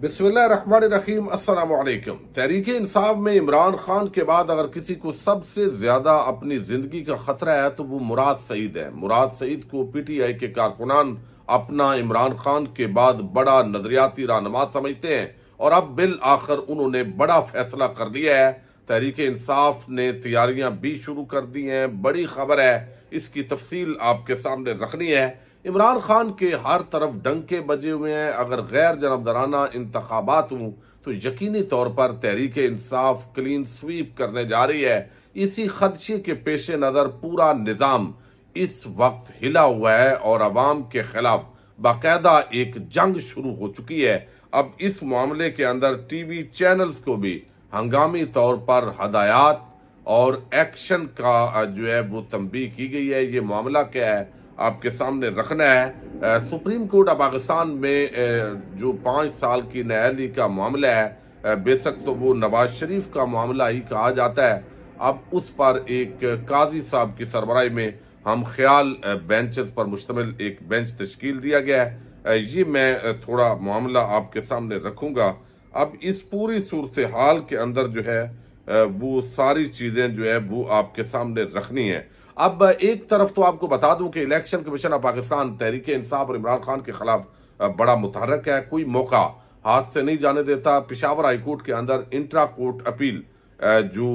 बिस्मिल्लाम असलकम तहरीक इंसाफ में इमरान खान के बाद अगर किसी को सबसे ज्यादा अपनी जिंदगी का खतरा है तो वो मुराद सईद है मुराद सईद को पी टी आई के कारकुनान अपना इमरान खान के बाद बड़ा नजरियाती रहनमा समझते हैं और अब बिल आखिर उन्होंने बड़ा फैसला कर दिया है तहरीक इंसाफ ने तैयारियां भी शुरू कर दी हैं बड़ी खबर है इसकी तफसील आपके सामने रखनी है इमरान खान के हर तरफ डंके बजे हुए हैं अगर गैर जनबदराना इंतबात हूँ तो यकीनी तौर पर तहरीक इंसाफ क्लीन स्वीप करने जा रही है इसी खदशे के पेश नज़र पूरा निज़ाम इस वक्त हिला हुआ है और आवाम के खिलाफ बाकायदा एक जंग शुरू हो चुकी है अब इस मामले के अंदर टीवी चैनल्स को भी हंगामी तौर पर हदायत और एक्शन का जो है वो तमबी की गई है ये मामला क्या है आपके सामने रखना है सुप्रीम कोर्ट ऑफ पाकिस्तान में जो पाँच साल की न्यायालय का मामला है बेशक तो वो नवाज शरीफ का मामला ही कहा जाता है अब उस पर एक काजी साहब की सरबराही में हम ख्याल बेंचेस पर मुश्तमिल एक बेंच तश्कील दिया गया है ये मैं थोड़ा मामला आपके सामने रखूंगा अब इस पूरी सूरत हाल के अंदर जो है वो सारी चीज़ें जो है वो आपके सामने रखनी है अब एक तरफ तो आपको बता दूं कि election commission of Pakistan Tehreek Insaf और इमरान खान के खिलाफ बड़ा मुतहरक है कोई मौका हाथ से नहीं जाने देता पिशावर हाईकोर्ट के अंदर इंट्रा कोर्ट अपील जो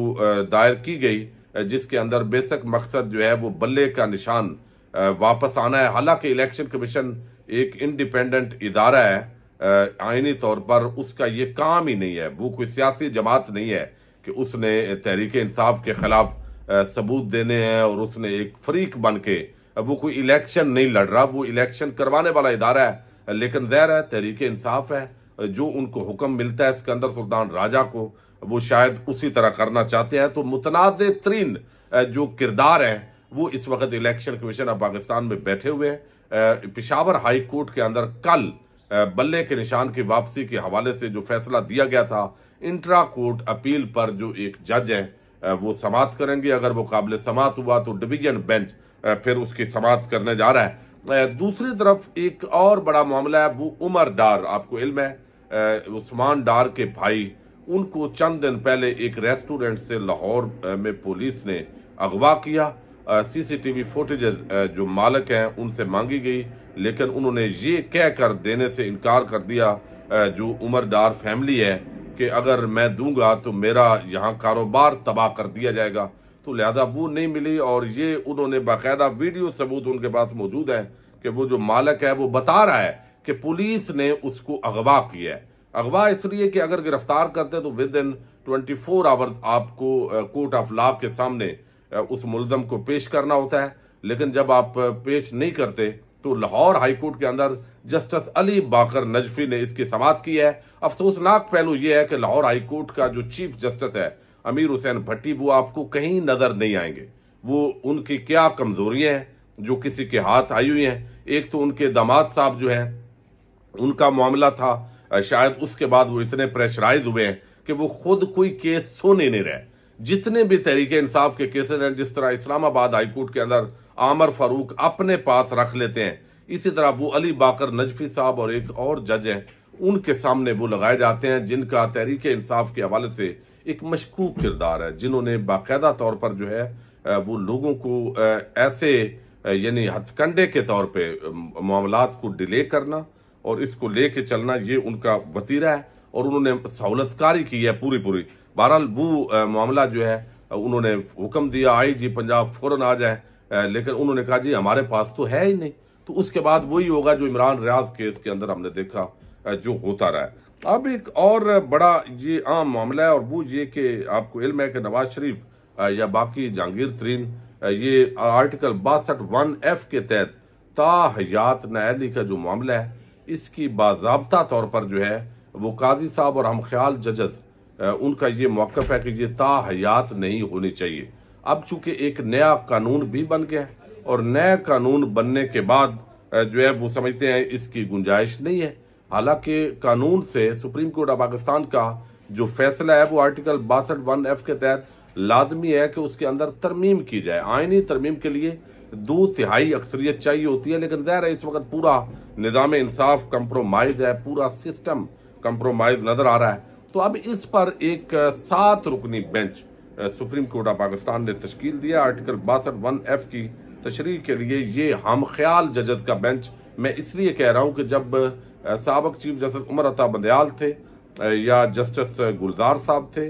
दायर की गई जिसके अंदर बेसक मकसद जो है वो बल्ले का निशान वापस आना है हालांकि इलेक्शन कमीशन एक इंडिपेंडेंट इदारा है आइनी तौर पर उसका ये काम ही नहीं है वो कोई सियासी जमात नहीं है कि उसने तहरीक इंसाफ के खिलाफ सबूत देने हैं और उसने एक फरीक बन के वो कोई इलेक्शन नहीं लड़ रहा वो इलेक्शन करवाने वाला इदारा है लेकिन जहर है तहरीक इंसाफ है जो उनको हुक्म मिलता है सिकंदर सुल्तान राजा को वो शायद उसी तरह करना चाहते हैं तो मुतनाज़ तरीन जो किरदार है वो इस वक्त इलेक्शन कमीशन ऑफ पाकिस्तान में बैठे हुए हैं पिशावर हाई कोर्ट के अंदर कल बल्ले के निशान की वापसी के हवाले से जो फैसला दिया गया था इंट्रा कोर्ट अपील पर जो एक जज है वो समाप्त करेंगे अगर वो काबिल समाप्त हुआ तो डिवीजन बेंच फिर उसकी समाप्त करने जा रहा है दूसरी तरफ एक और बड़ा मामला है वो उमर डार आपको इल्म है उस्मान डार के भाई उनको चंद दिन पहले एक रेस्टोरेंट से लाहौर में पुलिस ने अगवा किया सीसीटीवी फुटेजेस जो मालिक हैं उनसे मांगी गई लेकिन उन्होंने ये कह कर देने से इनकार कर दिया जो उमर डार फैमिली है कि अगर मैं दूंगा तो मेरा यहाँ कारोबार तबाह कर दिया जाएगा तो लिहाजा वो नहीं मिली और ये उन्होंने बाकायदा वीडियो सबूत उनके पास मौजूद है कि वो जो मालक है वो बता रहा है कि पुलिस ने उसको अगवा किया है अगवा इसलिए कि अगर गिरफ्तार करते तो within twenty four hours आपको कोर्ट ऑफ लॉ के सामने उस मुलजम को पेश करना होता है लेकिन जब आप पेश नहीं करते तो लाहौर हाईकोर्ट के अंदर जस्टिस अली बाकर नजफी ने इसकी समाप्त की है अफसोसनाक पहलू यह है कि लाहौर हाईकोर्ट का जो चीफ जस्टिस है अमीर हुसैन भट्टी वो आपको कहीं नजर नहीं आएंगे वो उनकी क्या कमजोरियां हैं जो किसी के हाथ आई हुई हैं एक तो उनके दामाद साहब जो हैं उनका मामला था शायद उसके बाद वो इतने प्रेशराइज हुए हैं कि वो खुद कोई केस सोने नहीं रहे जितने भी तरीके इंसाफ के केसेस हैं जिस तरह इस्लामाबाद हाईकोर्ट के अंदर आमर फारूक अपने पास रख लेते हैं इसी तरह वो अली बाकर नजफी साहब और एक और जज हैं उनके सामने वो लगाए जाते हैं जिनका तहरीक इंसाफ के हवाले से एक मशकूक किरदार है जिन्होंने बाकायदा तौर पर जो है वो लोगों को ऐसे यानी हथकंडे के तौर पे मामला को डिले करना और इसको लेके चलना ये उनका वतीरा है और उन्होंने सहूलतकारी की है पूरी पूरी बहरहाल वो मामला जो है उन्होंने हुक्म दिया आई जी पंजाब फौरन आ जाए लेकिन उन्होंने कहा जी हमारे पास तो है ही नहीं तो उसके बाद वही होगा जो इमरान रियाज केस के अंदर हमने देखा जो होता रहा अब एक और बड़ा ये आम मामला है और वो ये कि आपको इल्म है कि नवाज शरीफ या बाकी जहांगीर तरीन ये आर्टिकल बासठ वन एफ के तहत ताहयात नयाली का जो मामला है इसकी बाबा तौर पर जो है वो काजी साहब और हम ख्याल जजस उनका ये मौक़ है कि ये ताहयात नहीं होनी चाहिए अब चूंकि एक नया कानून भी बन गया है और नया कानून बनने के बाद जो है वो समझते हैं इसकी गुंजाइश नहीं है हालांकि कानून से सुप्रीम कोर्ट ऑफ पाकिस्तान का जो फैसला है वो आर्टिकल बासठ वन एफ के तहत लाजमी है कि उसके अंदर तरमीम की जाए आइनी तरमीम के लिए दो तिहाई अक्सरियत चाहिए होती है लेकिन जहर है इस वक्त पूरा निज़ाम इंसाफ कंप्रोमाइज है पूरा सिस्टम कंप्रोमाइज नज़र आ रहा है तो अब इस पर एक सात रुकनी bench supreme court of Pakistan ने तश्कील दिया आर्टिकल बासठ वन एफ की तशरी के लिए ये हम ख्याल जजस का बेंच मैं इसलिए कह रहा हूँ कि जब सबक चीफ जस्टिस उमर अता बदयाल थे या जस्टिस गुलजार साहब थे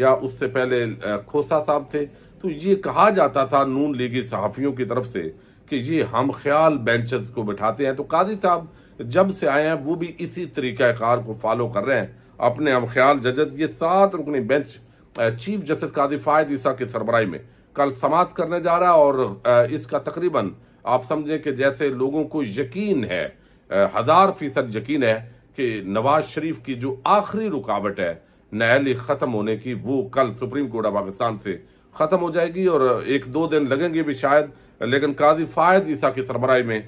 या उससे पहले खोसा साहब थे तो ये कहा जाता था नून लीगी सहाफ़ियों की तरफ से कि ये हम ख्याल बेंचेस को बैठाते हैं तो काजी साहब जब से आए हैं वो भी इसी तरीक़ाकार को फॉलो कर रहे हैं अपने हम ख्याल जजत ये सात रुकनी bench chief justice Qazi Faez Isa की सरबराई में कल समाप्त करने जा रहा है और इसका तकरीबन आप समझें कि जैसे लोगों को यकीन है हज़ार फीसद यकीन है कि नवाज शरीफ की जो आखिरी रुकावट है न्यायालय ख़त्म होने की वो कल सुप्रीम कोर्ट ऑफ पाकिस्तान से ख़त्म हो जाएगी और एक दो दिन लगेंगे भी शायद लेकिन काजी फायद ईसा की सरबराही में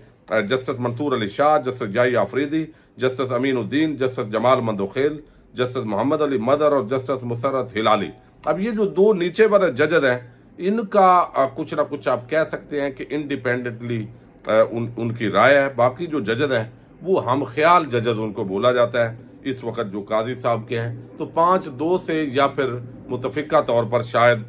जस्टिस मंसूर अली शाह जस्टिस जाई Afridi justice Aminuddin justice Jamal Mandokhail justice Muhammad Ali Mazhar और जस्टिस मुसरत हिलाली अब ये जो दो नीचे वाले जजेज हैं इनका कुछ ना कुछ आप कह सकते हैं कि इंडिपेंडेंटली उन उनकी राय है बाकी जो जजेज हैं वो हम ख्याल जजेज उनको बोला जाता है इस वक्त जो काजी साहब के हैं तो पाँच दो से या फिर मुतफ़ा तौर पर शायद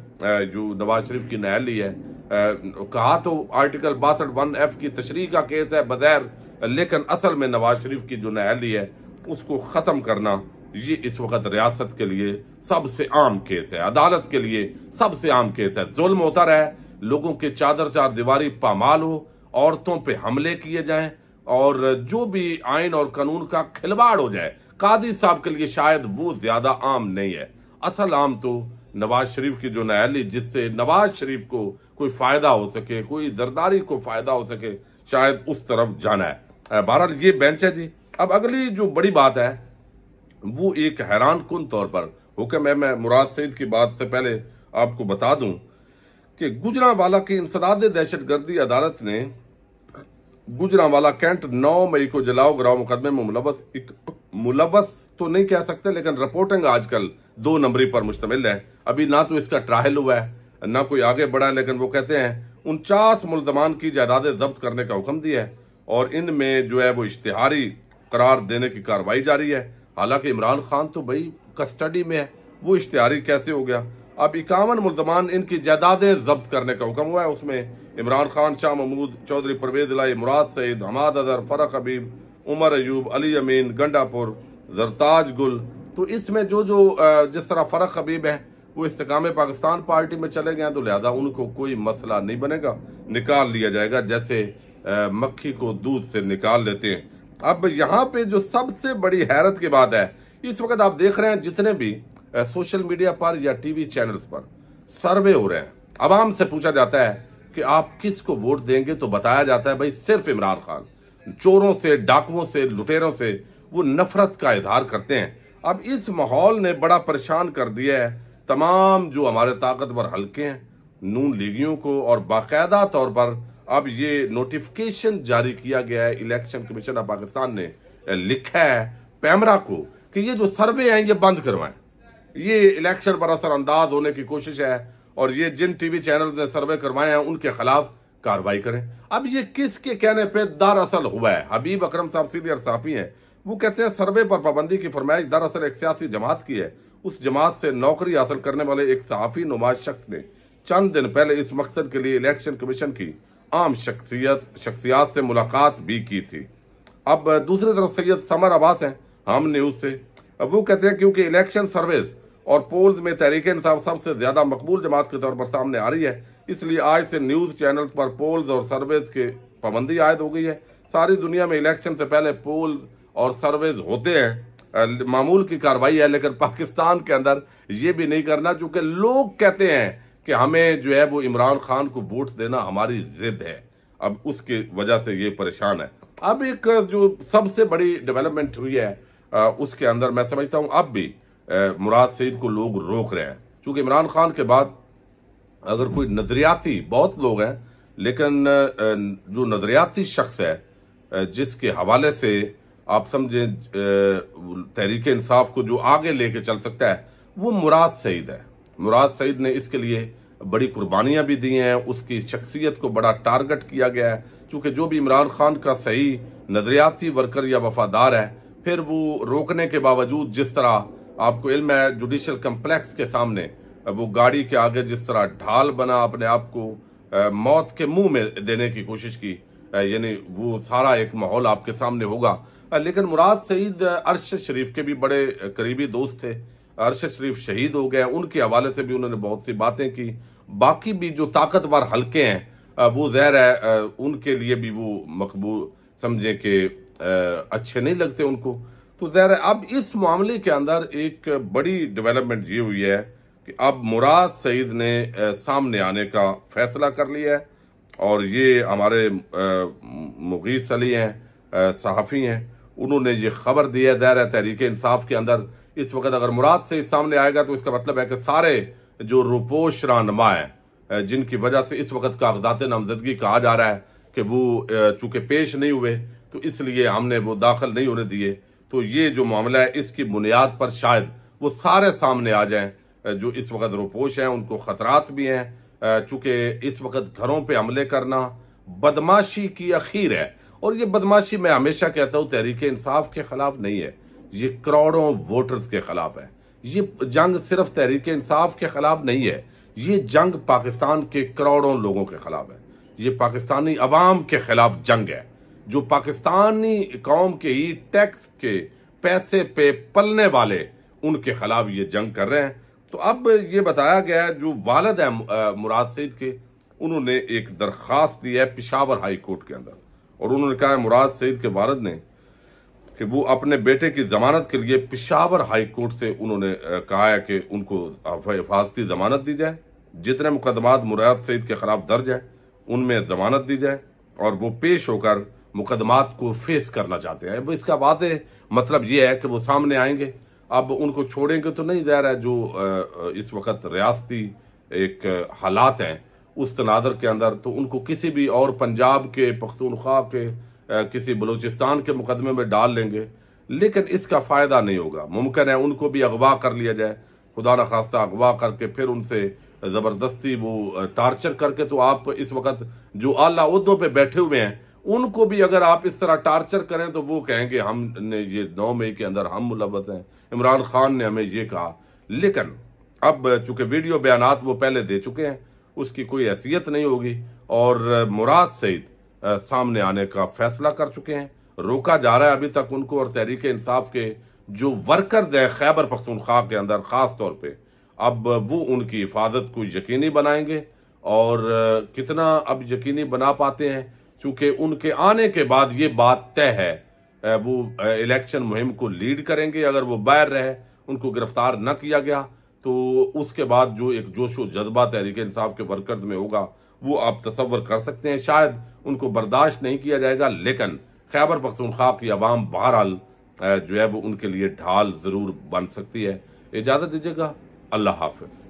जो नवाज शरीफ की नहली है कहा तो आर्टिकल बासठ वन एफ की तशरी का केस है बगैर लेकिन असल में नवाज शरीफ की जो नहली है उसको ख़त्म करना ये इस वक्त रियासत के लिए सबसे आम केस है अदालत के लिए सबसे आम केस है जुल्म होता रहे लोगों के चादर चार दीवारी पामाल हो औरतों पे हमले किए जाएं और जो भी आइन और कानून का खिलवाड़ हो जाए काजी साहब के लिए शायद वो ज्यादा आम नहीं है असल आम तो नवाज शरीफ की जो न्यायालय जिससे नवाज शरीफ को कोई फायदा हो सके कोई जरदारी को फायदा हो सके शायद उस तरफ जाना है बहरहाल ये बेंच है जी अब अगली जो बड़ी बात है वो एक हैरान कन तौर पर हुक्म है मैं मुराद सईद की बात से पहले आपको बता दूं कि गुजरावाला की इंसदाद दहशत गर्दी अदालत ने गुजरावाला कैंट 9 मई को जलाओ गिराव मुकदमे में मुलवस एक मुलवस तो नहीं कह सकते लेकिन रिपोर्टिंग आजकल दो नंबरी पर मुश्तमिल है अभी ना तो इसका ट्रायल हुआ है ना कोई आगे बढ़ा है लेकिन वो कहते हैं उनचास मुलजमान की जायदादें जब्त करने का हुक्म दिया है और इनमें जो है वो इश्तहारी करार देने की कार्रवाई जारी है हालांकि इमरान खान तो भाई कस्टडी में है वो इश्तारी कैसे हो गया अब इक्यावन मुलजमान इनकी जायदादें जब्त करने का हुक्म हुआ है उसमें इमरान खान शाह महमूद चौधरी परवेज लाई मुराद सईद हमाद अजहर फ़रक हबीब उमर अयूब अली अमीन गंडापुर जरताज गुल तो इसमें जो जो जिस तरह फ़रक हबीब है वो इस्तेकाम पाकिस्तान पार्टी में चले गए तो लिहाजा उनको कोई मसला नहीं बनेगा निकाल लिया जाएगा जैसे मक्खी को दूध से निकाल लेते हैं अब यहाँ पे जो सबसे बड़ी हैरत की बात है इस वक्त आप देख रहे हैं जितने भी सोशल मीडिया पर या टीवी चैनल्स पर सर्वे हो रहे हैं आवाम से पूछा जाता है कि आप किस को वोट देंगे तो बताया जाता है भाई सिर्फ इमरान खान चोरों से डाकुओं से लुटेरों से वो नफरत का इजहार करते हैं अब इस माहौल ने बड़ा परेशान कर दिया है तमाम जो हमारे ताकतवर हल्के हैं नून लीगियों को और बाकायदा तौर पर अब ये नोटिफिकेशन जारी किया गया है इलेक्शन कमीशन ऑफ पाकिस्तान ने लिखा है पैमरा को कि ये जो सर्वे हैं ये बंद करवाएं ये इलेक्शन पर असरअंदाज होने की कोशिश है और ये जिन टीवी चैनल ने सर्वे करवाए हैं उनके खिलाफ कार्रवाई करें अब ये किसके कहने पे दरअसल हुआ है हबीब अकरम साहब सीनियर साफी हैं वो कहते हैं सर्वे पर पाबंदी की फरमाइश दरअसल एक सियासी जमात की है उस जमात से नौकरी हासिल करने वाले एक सहाफ़ी नुमाज शख्स ने चंद दिन पहले इस मकसद के लिए इलेक्शन कमीशन की आम शख्सियत शख्सियात से मुलाकात भी की थी अब दूसरी तरफ सैयद समर अब्बास हैं हम न्यूज़ से अब वो कहते हैं क्योंकि इलेक्शन सर्विस और पोल्स में तहरीक इंसाफ सबसे ज़्यादा मकबूल जमात के तौर पर सामने आ रही है इसलिए आज से न्यूज़ चैनल पर पोल्स और सर्वेज के पाबंदी आयद हो गई है सारी दुनिया में इलेक्शन से पहले पोल और सर्वेज होते हैं मामूल की कार्रवाई है लेकिन पाकिस्तान के अंदर ये भी नहीं करना चूँकि लोग कहते हैं कि हमें जो है वो इमरान खान को वोट देना हमारी जिद है अब उसके वजह से ये परेशान है अब एक जो सबसे बड़ी डेवलपमेंट हुई है उसके अंदर मैं समझता हूँ अब भी मुराद सईद को लोग रोक रहे हैं क्योंकि इमरान खान के बाद अगर कोई नज़रियाती बहुत लोग हैं लेकिन जो नज़रियाती शख्स है जिसके हवाले से आप समझें तहरीक इंसाफ को जो आगे लेके चल सकता है वो मुराद सईद है मुराद सईद ने इसके लिए बड़ी कुर्बानियां भी दी हैं उसकी शख्सियत को बड़ा टारगेट किया गया है चूँकि जो भी इमरान खान का सही नज़रियाती वर्कर या वफादार है फिर वो रोकने के बावजूद जिस तरह आपको इल्म है जुडिशल कम्प्लेक्स के सामने वो गाड़ी के आगे जिस तरह ढाल बना अपने आप को मौत के मुंह में देने की कोशिश की यानी वो सारा एक माहौल आपके सामने होगा लेकिन मुराद सईद अरशद शरीफ के भी बड़े करीबी दोस्त थे अरशद शरीफ शहीद हो गए उनके हवाले से भी उन्होंने बहुत सी बातें की बाकी भी जो ताकतवर हल्के हैं वो जहर है उनके लिए भी वो मकबूल समझें कि अच्छे नहीं लगते उनको तो जहर अब इस मामले के अंदर एक बड़ी डेवलपमेंट ये हुई है कि अब मुराद सईद ने सामने आने का फैसला कर लिया है और ये हमारे मुगीस अली हैं सहाफ़ी हैं उन्होंने ये खबर दी है जहर तहरीक इंसाफ के अंदर इस वक्त अगर मुराद से सामने आएगा तो इसका मतलब है कि सारे जो रुपोश रानमा है जिनकी वजह से इस वक्त कागजात नामजदगी कहा जा रहा है कि वो चूंकि पेश नहीं हुए तो इसलिए हमने वो दाखिल नहीं होने दिए तो ये जो मामला है इसकी बुनियाद पर शायद वो सारे सामने आ जाए जो इस वक्त रुपोश हैं उनको खतरात भी हैं चूंकि इस वक्त घरों पर हमले करना बदमाशी की अखीर है और ये बदमाशी मैं हमेशा कहता हूँ तहरीक इंसाफ के खिलाफ नहीं है ये करोड़ों वोटर्स के खिलाफ है ये जंग सिर्फ तहरीक इंसाफ के खिलाफ नहीं है ये जंग पाकिस्तान के करोड़ों लोगों के खिलाफ है ये पाकिस्तानी अवाम के खिलाफ जंग है जो पाकिस्तानी कौम के ही टैक्स के पैसे पे पलने वाले उनके खिलाफ ये जंग कर रहे हैं तो अब ये बताया गया जो वालद है मुराद सईद के उन्होंने एक दरख्वास्त दी है पिशावर हाई कोर्ट के अंदर और उन्होंने कहा मुराद सईद के वालद ने कि वो अपने बेटे की जमानत के लिए पिशावर हाई कोर्ट से उन्होंने कहा है कि उनको हिफाजती जमानत दी जाए जितने मुकदमात मुराद सईद के खिलाफ दर्ज हैं उनमें जमानत दी जाए और वो पेश होकर मुकदमात को फेस करना चाहते हैं अब इसका वाज मतलब ये है कि वो सामने आएंगे अब उनको छोड़ेंगे तो नहीं ज़ाहिर है जो इस वक्त रियासती एक हालात हैं उस तनादर के अंदर तो उनको किसी भी और पंजाब के पख्तूनख्वा के किसी बलूचिस्तान के मुकदमे में डाल लेंगे लेकिन इसका फ़ायदा नहीं होगा मुमकिन है उनको भी अगवा कर लिया जाए खुदा न खास्ता अगवा करके फिर उनसे ज़बरदस्ती वो टार्चर करके तो आप इस वक्त जो आला उदों पर बैठे हुए हैं उनको भी अगर आप इस तरह टार्चर करें तो वो कहेंगे हमने ये नौ मई के अंदर हम मुलवत हैं इमरान खान ने हमें ये कहा लेकिन अब चूंकि वीडियो बयान वो पहले दे चुके हैं उसकी कोई हैसियत नहीं होगी और मुराद सईद सामने आने का फैसला कर चुके हैं रोका जा रहा है अभी तक उनको और तहरीक इंसाफ के जो वर्कर्स हैं खैबर पख्तनख्वा के अंदर ख़ास तौर पे अब वो उनकी हिफाजत को यकीनी बनाएंगे और कितना अब यकीनी बना पाते हैं चूंकि उनके आने के बाद ये बात तय है वो इलेक्शन मुहिम को लीड करेंगे अगर वो बैर रहे उनको गिरफ्तार न किया गया तो उसके बाद जो एक जोशो जज्बा तहरीक इंसाफ के वर्कर्स में होगा वो आप तस्वर कर सकते हैं शायद उनको बर्दाश्त नहीं किया जाएगा लेकिन खैबर पख्तूनख्वा की आवाम बहरहाल जो है वो उनके लिए ढाल ज़रूर बन सकती है इजाज़त दीजिएगा अल्लाह हाफिज़